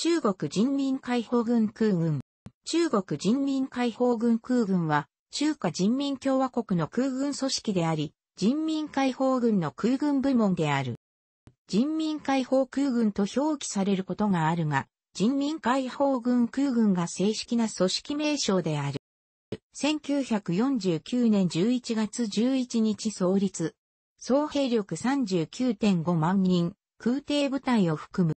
中国人民解放軍空軍。中国人民解放軍空軍は、中華人民共和国の空軍組織であり、人民解放軍の空軍部門である。人民解放空軍と表記されることがあるが、人民解放軍空軍が正式な組織名称である。1949年11月11日創立。総兵力39.5万人、空挺部隊を含む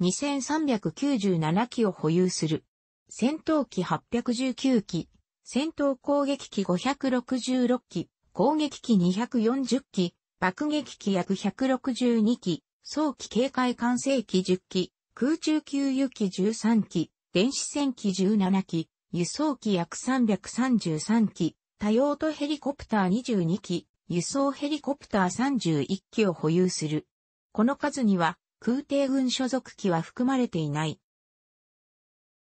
2397機を保有する。戦闘機819機、戦闘攻撃機566機、攻撃機240機、爆撃機約162機、早期警戒管制機10機、空中給油機13機、電子戦機17機、輸送機約333機、多用途ヘリコプター22機、輸送ヘリコプター31機を保有する。この数には空挺軍所属機は含まれていない。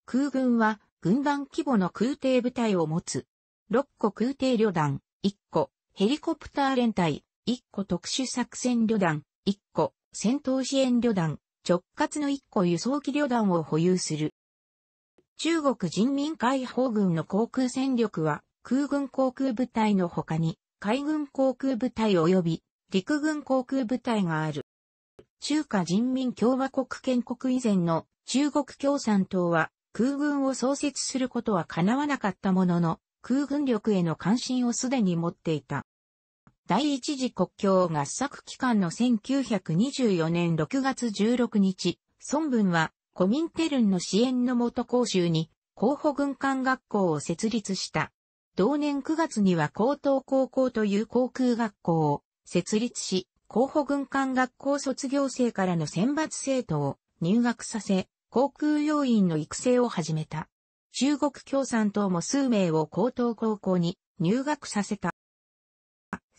空軍は、軍団規模の空挺部隊を持つ。6個空挺旅団、1個、ヘリコプター連隊、1個特殊作戦旅団、1個、戦闘支援旅団、直轄の1個輸送機旅団を保有する。中国人民解放軍の航空戦力は、空軍航空部隊の他に、海軍航空部隊及び陸軍航空部隊がある。中華人民共和国建国以前の中国共産党は空軍を創設することは叶わなかったものの、空軍力への関心をすでに持っていた。第一次国境合作期間の1924年6月16日、孫文はコミンテルンの支援の元講習に候補軍艦学校を設立した。同年9月には高等高校という航空学校を設立し、候補軍艦学校卒業生からの選抜生徒を入学させ、航空要員の育成を始めた。中国共産党も数名を高等高校に入学させた。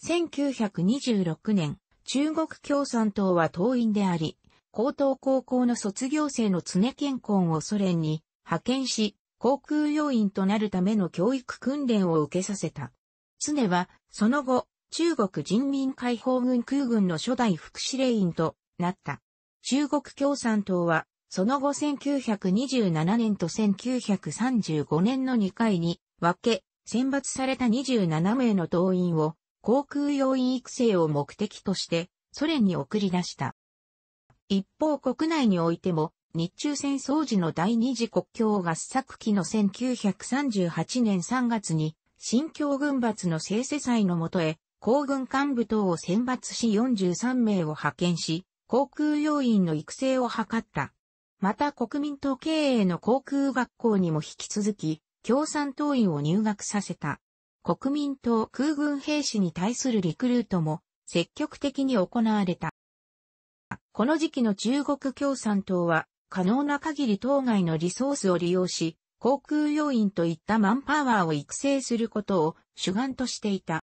1926年、中国共産党は党員であり、高等高校の卒業生の常健康をソ連に派遣し、航空要員となるための教育訓練を受けさせた。常は、その後、中国人民解放軍空軍の初代副司令員となった。中国共産党は、その後1927年と1935年の2回に分け、選抜された27名の党員を航空要員育成を目的としてソ連に送り出した。一方国内においても日中戦争時の第二次国境合作期の1938年3月に新疆軍閥の聖世祭のもとへ空軍幹部等を選抜し43名を派遣し、航空要員の育成を図った。また国民党経営の航空学校にも引き続き、共産党員を入学させた。国民党空軍兵士に対するリクルートも積極的に行われた。この時期の中国共産党は可能な限り当該のリソースを利用し、航空要員といったマンパワーを育成することを主眼としていた。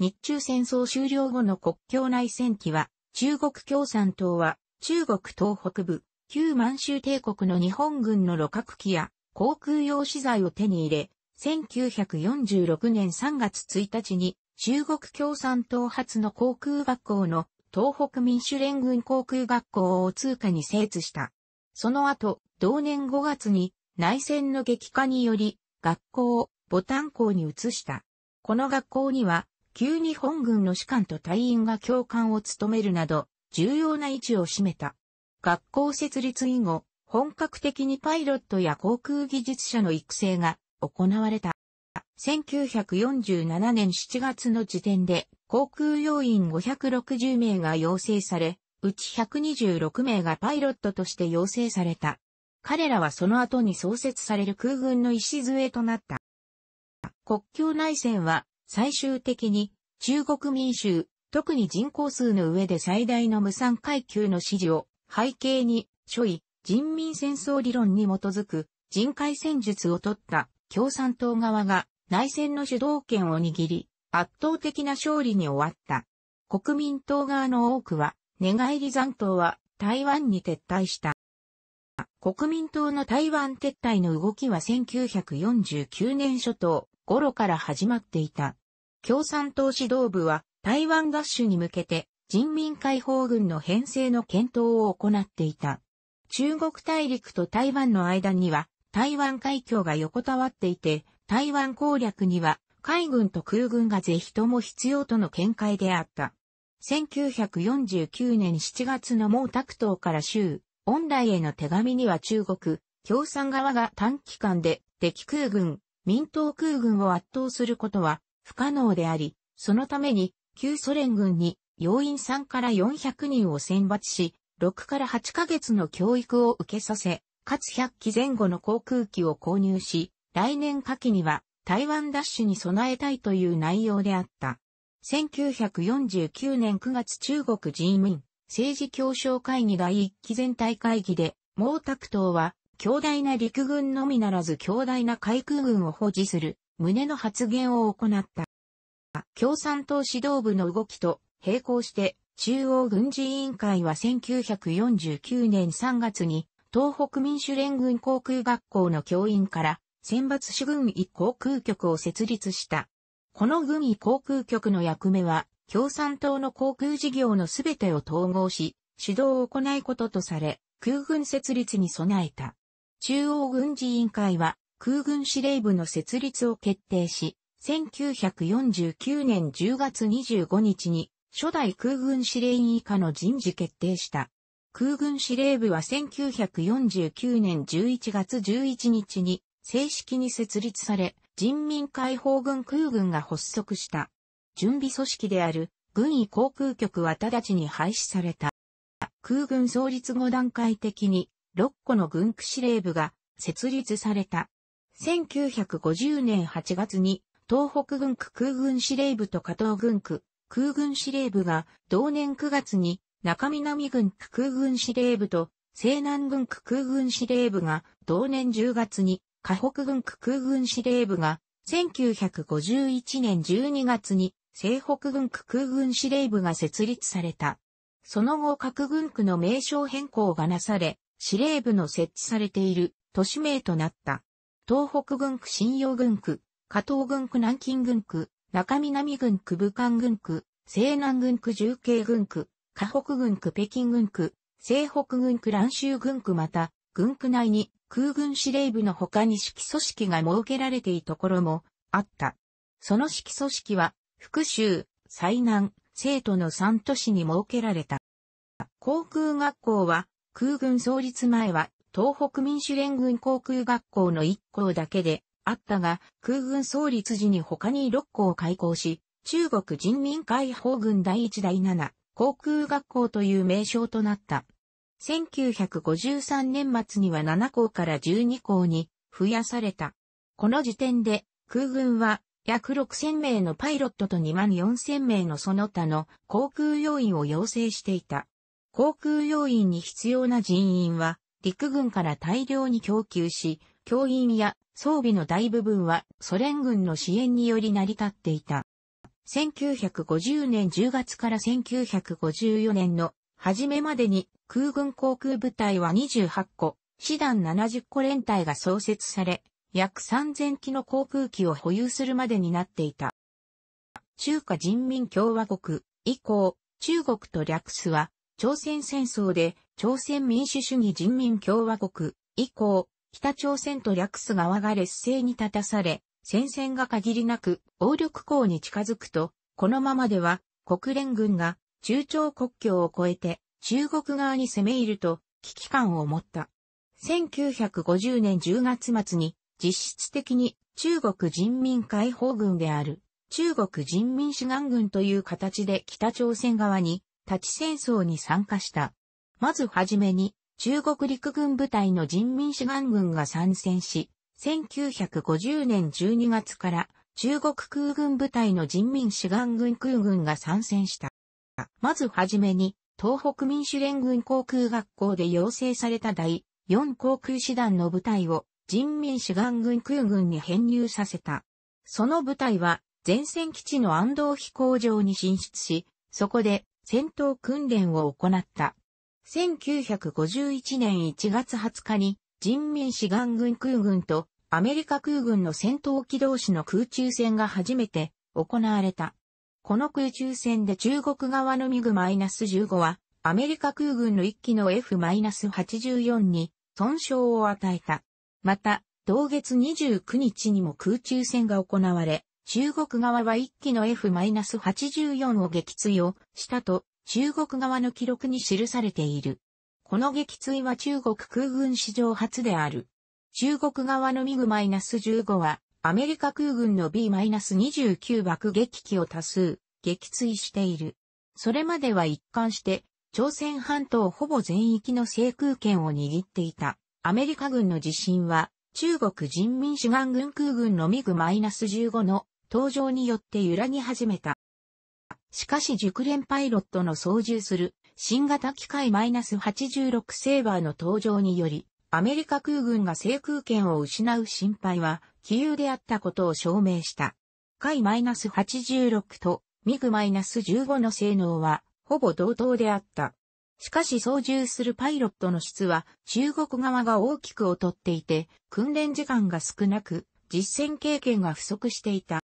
日中戦争終了後の国境内戦期は、中国共産党は、中国東北部、旧満州帝国の日本軍の路角機や航空用資材を手に入れ、1946年3月1日に中国共産党発の航空学校の東北民主連軍航空学校を通過に精通した。その後、同年5月に内戦の激化により学校をボタン校に移した。この学校には旧日本軍の士官と隊員が教官を務めるなど、重要な位置を占めた。学校設立以後、本格的にパイロットや航空技術者の育成が行われた。1947年7月の時点で航空要員560名が養成され、うち126名がパイロットとして養成された。彼らはその後に創設される空軍の礎となった。国境内戦は最終的に中国民衆、特に人口数の上で最大の無産階級の支持を背景に、諸位、人民戦争理論に基づく人海戦術を取った共産党側が内戦の主導権を握り、圧倒的な勝利に終わった。国民党側の多くは、寝返り残党は台湾に撤退した。国民党の台湾撤退の動きは1949年初頭、頃から始まっていた。共産党指導部は台湾合衆に向けて人民解放軍の編成の検討を行っていた。中国大陸と台湾の間には台湾海峡が横たわっていて、台湾攻略には海軍と空軍がぜひとも必要との見解であった。1949年7月の毛沢東から州、恩来への手紙には中国、共産側が短期間で敵空軍、民党空軍を圧倒することは不可能であり、そのために旧ソ連軍に要員3から400人を選抜し、6から8ヶ月の教育を受けさせ、かつ100機前後の航空機を購入し、来年夏季には台湾ダッシュに備えたいという内容であった。1949年9月中国人民政治協商会議第1期全体会議で、毛沢東は強大な陸軍のみならず強大な海空軍を保持する、旨の発言を行った。共産党指導部の動きと並行して、中央軍事委員会は1949年3月に、東北民主連軍航空学校の教員から、選抜主軍医航空局を設立した。この軍医航空局の役目は、共産党の航空事業のすべてを統合し、指導を行うこととされ、空軍設立に備えた。中央軍事委員会は空軍司令部の設立を決定し、1949年10月25日に初代空軍司令員以下の人事決定した。空軍司令部は1949年11月11日に正式に設立され、人民解放軍空軍が発足した。準備組織である軍医航空局は直ちに廃止された。空軍創立後段階的に6個の軍区司令部が設立された。1950年8月に東北軍区空軍司令部と加藤軍区空軍司令部が同年9月に中南軍区空軍司令部と西南軍区空軍司令部が同年10月に河北軍区空軍司令部が1951年12月に西北軍区空軍司令部が設立された。その後各軍区の名称変更がなされ、司令部の設置されている都市名となった。東北軍区信用軍区、加東軍区南京軍区、中南軍区武漢軍区、西南軍区重慶軍区、河北軍区北京軍区、西北軍区蘭州軍区また、軍区内に空軍司令部の他に指揮組織が設けられているところもあった。その指揮組織は、福州、西南、生徒の3都市に設けられた。航空学校は、空軍創立前は東北民主連軍航空学校の1校だけであったが、空軍創立時に他に6校を開校し、中国人民解放軍第1第7航空学校という名称となった。1953年末には7校から12校に増やされた。この時点で空軍は約6000名のパイロットと2万4000名のその他の航空要員を要請していた。航空要員に必要な人員は、陸軍から大量に供給し、教員や装備の大部分はソ連軍の支援により成り立っていた。1950年10月から1954年の初めまでに空軍航空部隊は28個、師団70個連隊が創設され、約3000機の航空機を保有するまでになっていた。中華人民共和国以降、中国と略すは朝鮮戦争で朝鮮民主主義人民共和国以降、北朝鮮と略す側が劣勢に立たされ、戦線が限りなく暴力港に近づくと、このままでは国連軍が中朝国境を越えて中国側に攻め入ると危機感を持った。1950年10月末に実質的に中国人民解放軍である中国人民志願軍という形で北朝鮮側に立ち戦争に参加した。まずはじめに、中国陸軍部隊の人民志願軍が参戦し、1950年12月から中国空軍部隊の人民志願軍空軍が参戦した。まずはじめに、東北民主連軍航空学校で養成された第4航空師団の部隊を人民志願軍空軍に編入させた。その部隊は前線基地の安藤飛行場に進出し、そこで戦闘訓練を行った。1951年1月20日に人民志願軍空軍とアメリカ空軍の戦闘機同士の空中戦が初めて行われた。この空中戦で中国側のミグ -15 はアメリカ空軍の1機の F-84 に損傷を与えた。また、同月29日にも空中戦が行われ、中国側は1機の F-84 を撃墜をしたと中国側の記録に記されている。この撃墜は中国空軍史上初である。中国側のミグ -15 はアメリカ空軍の B-29 爆撃機を多数撃墜している。それまでは一貫して朝鮮半島ほぼ全域の制空権を握っていたアメリカ軍の地震は中国人民志願軍空軍のミグ -15 の登場によって揺らぎ始めた。しかし熟練パイロットの操縦する新型機械 -86 セーバーの登場により、アメリカ空軍が制空権を失う心配は、杞憂であったことを証明した。海 -86 とミグ -15 の性能は、ほぼ同等であった。しかし操縦するパイロットの質は中国側が大きく劣っていて、訓練時間が少なく、実戦経験が不足していた。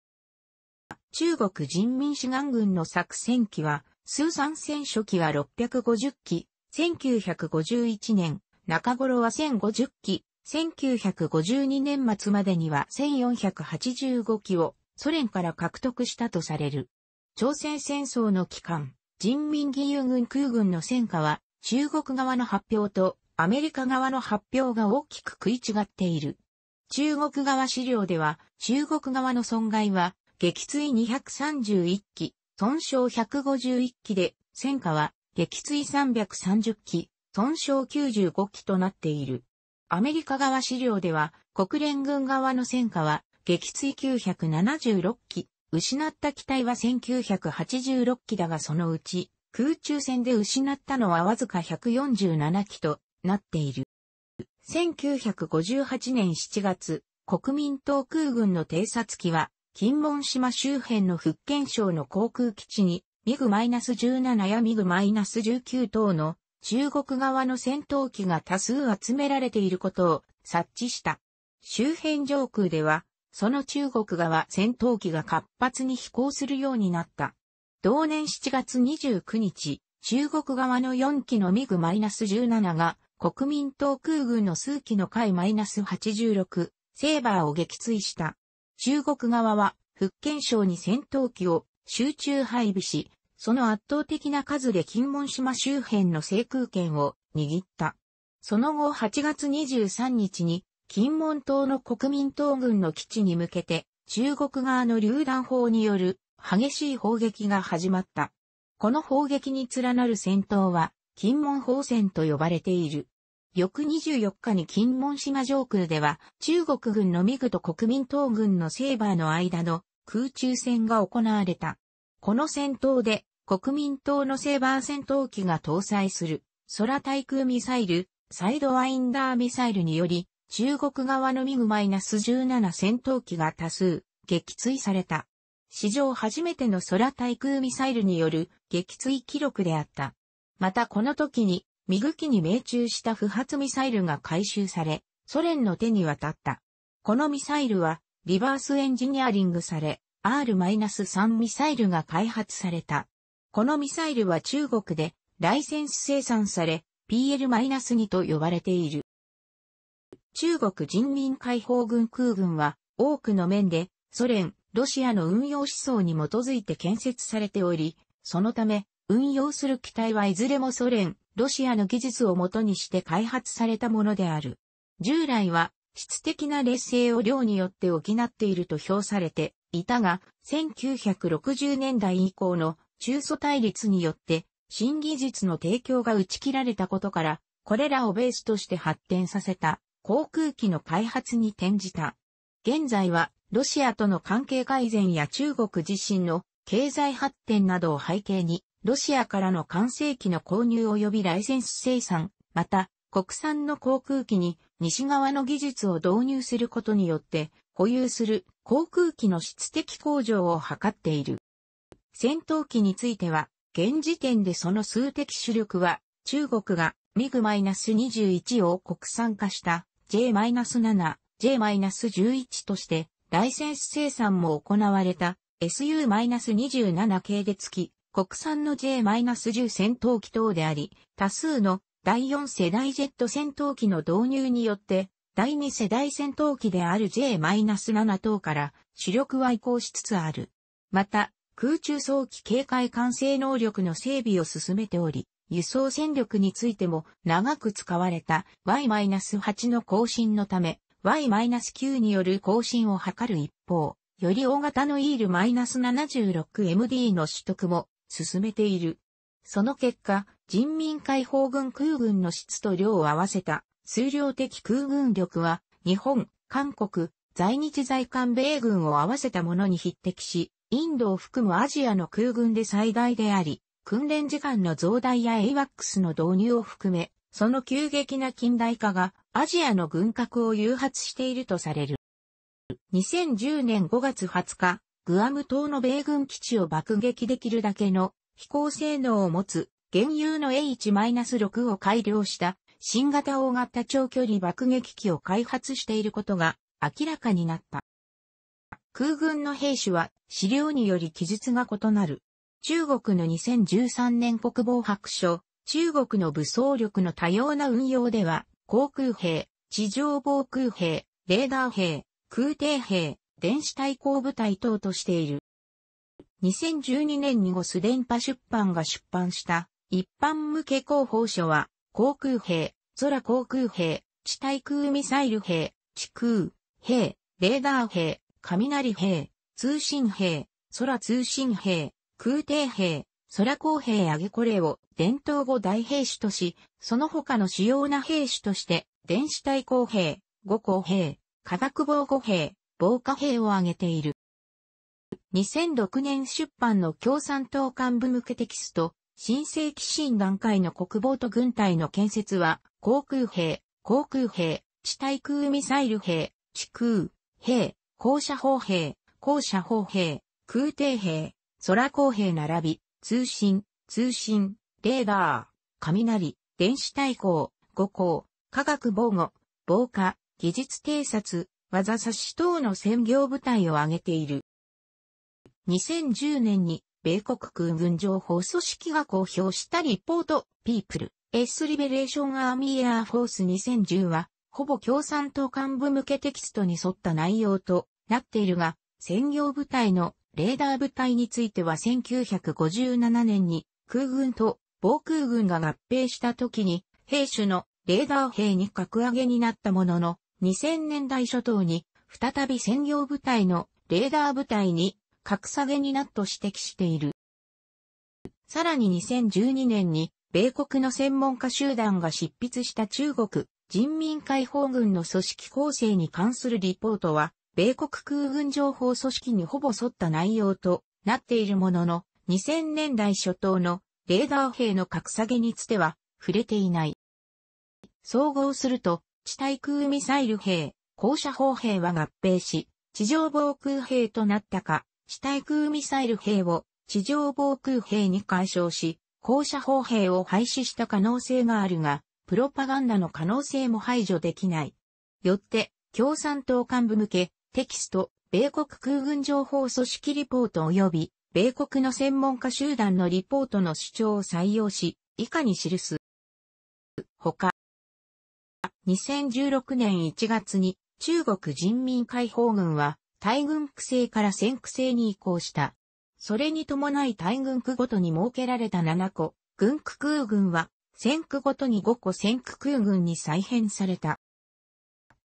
中国人民志願軍の作戦機は、数三戦初期は650機、1951年、中頃は1050機、1952年末までには1485機をソ連から獲得したとされる。朝鮮戦争の期間、人民義勇軍空軍の戦果は中国側の発表とアメリカ側の発表が大きく食い違っている。中国側資料では中国側の損害は撃墜231機、損傷151機で、戦火は撃墜330機、損傷95機となっている。アメリカ側資料では、国連軍側の戦火は、撃墜976機、失った機体は1986機だがそのうち、空中戦で失ったのはわずか147機となっている。1958年7月、国民党空軍の偵察機は金門島周辺の福建省の航空基地に、ミグ -17 やミグ -19 等の中国側の戦闘機が多数集められていることを察知した。周辺上空では、その中国側戦闘機が活発に飛行するようになった。同年7月29日、中国側の4機のミグ -17 が国民党空軍の数機の海 -86 セーバーを撃墜した。中国側は福建省に戦闘機を集中配備し、その圧倒的な数で金門島周辺の制空権を握った。その後8月23日に金門島の国民党軍の基地に向けて中国側の榴弾砲による激しい砲撃が始まった。この砲撃に連なる戦闘は金門砲戦と呼ばれている。翌24日に金門島上空では、中国軍のミグと国民党軍のセーバーの間の空中戦が行われた。この戦闘で、国民党のセーバー戦闘機が搭載する、空対空ミサイル、サイドワインダーミサイルにより、中国側のミグ -17 戦闘機が多数、撃墜された。史上初めての空対空ミサイルによる撃墜記録であった。またこの時に右機に命中した不発ミサイルが回収され、ソ連の手に渡った。このミサイルは、リバースエンジニアリングされ、R-3 ミサイルが開発された。このミサイルは中国でライセンス生産され、PL-2 と呼ばれている。中国人民解放軍空軍は多くの面でソ連、ロシアの運用思想に基づいて建設されており、そのため運用する機体はいずれもソ連、ロシアの技術をもとにして開発されたものである。従来は質的な劣勢を量によって補っていると評されていたが、1960年代以降の中祖対立によって新技術の提供が打ち切られたことから、これらをベースとして発展させた航空機の開発に転じた。現在はロシアとの関係改善や中国自身の経済発展などを背景にロシアからの完成機の購入及びライセンス生産、また、国産の航空機に西側の技術を導入することによって、保有する航空機の質的向上を図っている。戦闘機については、現時点でその数的主力は、中国がミグ -21 を国産化した J-7、J-11 として、ライセンス生産も行われた SU-27 系列機国産の J-10 戦闘機等であり、多数の第4世代ジェット戦闘機の導入によって、第2世代戦闘機である J-7 等から主力は移行しつつある。また、空中早期警戒管制能力の整備を進めており、輸送戦力についても長く使われた Y-8 の更新のため、Y-9 による更新を図る一方、より大型のイール -76MD の取得も進めている。その結果、人民解放軍空軍の質と量を合わせた数量的空軍力は、日本、韓国、在日在韓米軍を合わせたものに匹敵し、インドを含むアジアの空軍で最大であり、訓練時間の増大や AWACS の導入を含め、その急激な近代化がアジアの軍拡を誘発しているとされる。2010年5月20日、グアム島の米軍基地を爆撃できるだけの飛行性能を持つ原油の H-6 を改良した新型大型長距離爆撃機を開発していることが明らかになった。空軍の兵士は資料により記述が異なる。中国の2013年国防白書、中国の武装力の多様な運用では、航空兵、地上防空兵、レーダー兵、空挺兵、電子対抗部隊等としている。2012年にゴス電波出版が出版した一般向け広報書は、航空兵、空航空兵、地対空ミサイル兵、地空、兵、レーダー兵、雷兵、通信兵、空通信兵、空挺兵、空航兵あげこれを伝統語大兵種とし、その他の主要な兵種として、電子対抗兵、五行兵、化学防護兵、防火兵を挙げている。2006年出版の共産党幹部向けテキスト、新世紀新段階の国防と軍隊の建設は、航空兵、航空兵、地対空ミサイル兵、地空、兵、高射砲兵、高射砲兵、空挺兵、空航兵並び、通信、通信、レーダー、雷、電子対抗、護光、科学防護、防火、技術偵察、技差し等の専業部隊を挙げている。2010年に米国空軍情報組織が公表したリポート、People, Ace Liberation Army Air Force 2010は、ほぼ共産党幹部向けテキストに沿った内容となっているが、専業部隊のレーダー部隊については1957年に空軍と防空軍が合併した時に兵種のレーダー兵に格上げになったものの、2000年代初頭に再び専業部隊のレーダー部隊に格下げになったと指摘している。さらに2012年に米国の専門家集団が執筆した中国人民解放軍の組織構成に関するリポートは、米国空軍情報組織にほぼ沿った内容となっているものの、2000年代初頭のレーダー兵の格下げにつては触れていない。総合すると、地対空ミサイル兵、高射砲兵は合併し、地上防空兵となったか、地対空ミサイル兵を地上防空兵に解消し、高射砲兵を廃止した可能性があるが、プロパガンダの可能性も排除できない。よって、共産党幹部向け、テキスト、米国空軍情報組織リポート及び、米国の専門家集団のリポートの主張を採用し、以下に記す。他、2016年1月に中国人民解放軍は大軍区制から戦区制に移行した。それに伴い大軍区ごとに設けられた7個、軍区空軍は戦区ごとに5個戦区空軍に再編された。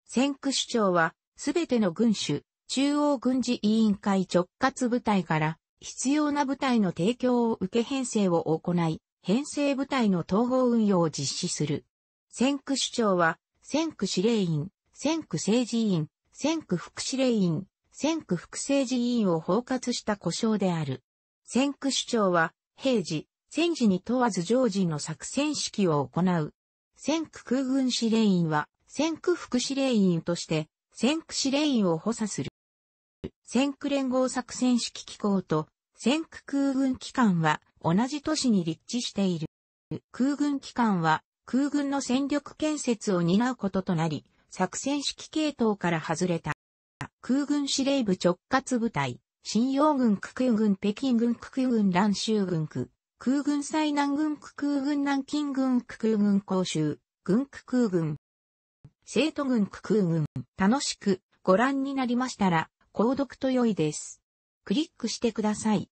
戦区首長はすべての軍種、中央軍事委員会直轄部隊から必要な部隊の提供を受け編成を行い、編成部隊の統合運用を実施する。戦区首長は先区司令員、先区政治委員、先区副司令員、先区副政治委員を包括した故障である。先区首長は、平時、戦時に問わず常時の作戦指揮を行う。先区空軍司令員は、先区副司令員として、先区司令員を補佐する。先区連合作戦指揮機構と、先区空軍機関は、同じ都市に立地している。空軍機関は、空軍の戦力建設を担うこととなり、作戦指揮系統から外れた。空軍司令部直轄部隊、新洋軍区空軍北京軍区空軍蘭州軍区、空軍最南軍区空軍南京軍区空軍公衆、軍区空軍。生徒軍区空軍、楽しくご覧になりましたら、購読と良いです。クリックしてください。